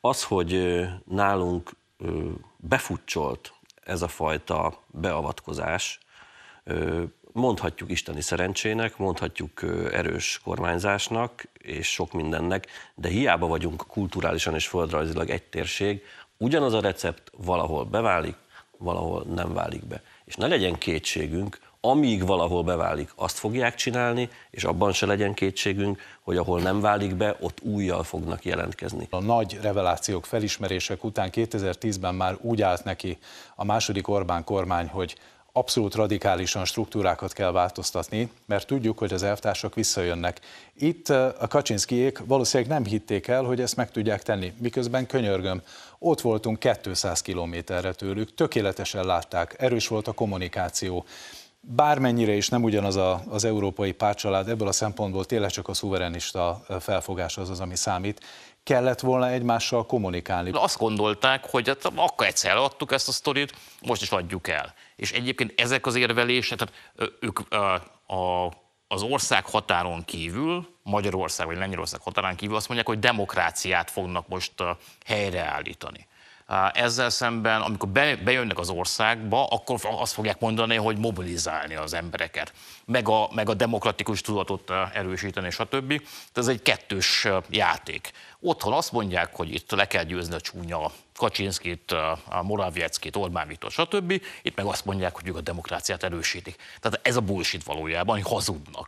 Az, hogy nálunk befutcsolt ez a fajta beavatkozás, mondhatjuk isteni szerencsének, mondhatjuk erős kormányzásnak és sok mindennek, de hiába vagyunk kulturálisan és földrajzilag egy térség, ugyanaz a recept valahol beválik, valahol nem válik be. És ne legyen kétségünk, amíg valahol beválik, azt fogják csinálni, és abban se legyen kétségünk, hogy ahol nem válik be, ott újjal fognak jelentkezni. A nagy revelációk, felismerések után 2010-ben már úgy állt neki a második Orbán kormány, hogy abszolút radikálisan struktúrákat kell változtatni, mert tudjuk, hogy az elvtársak visszajönnek. Itt eh, a Kaczynszkijék valószínűleg nem hitték el, hogy ezt meg tudják tenni, miközben könyörgöm. Ott voltunk 200 kilométerre tőlük, tökéletesen látták, erős volt a kommunikáció bármennyire is nem ugyanaz a, az európai pártcsalád, ebből a szempontból tényleg csak a szuverenista felfogás az az, ami számít. Kellett volna egymással kommunikálni. Azt gondolták, hogy hát akkor egyszer eladtuk ezt a sztorit, most is adjuk el. És egyébként ezek az érvelések, tehát ők a, a, az ország határon kívül, Magyarország vagy Lengyelország határán kívül azt mondják, hogy demokráciát fognak most helyreállítani. Ezzel szemben, amikor bejönnek az országba, akkor azt fogják mondani, hogy mobilizálni az embereket, meg a, meg a demokratikus tudatot erősíteni, stb. Tehát ez egy kettős játék. Otthon azt mondják, hogy itt le kell győzni a csúnya Kaczynszkit, a Moravieckit, Orbán Viktor, stb. Itt meg azt mondják, hogy ők a demokráciát erősítik. Tehát ez a bullshit valójában, hogy hazudnak.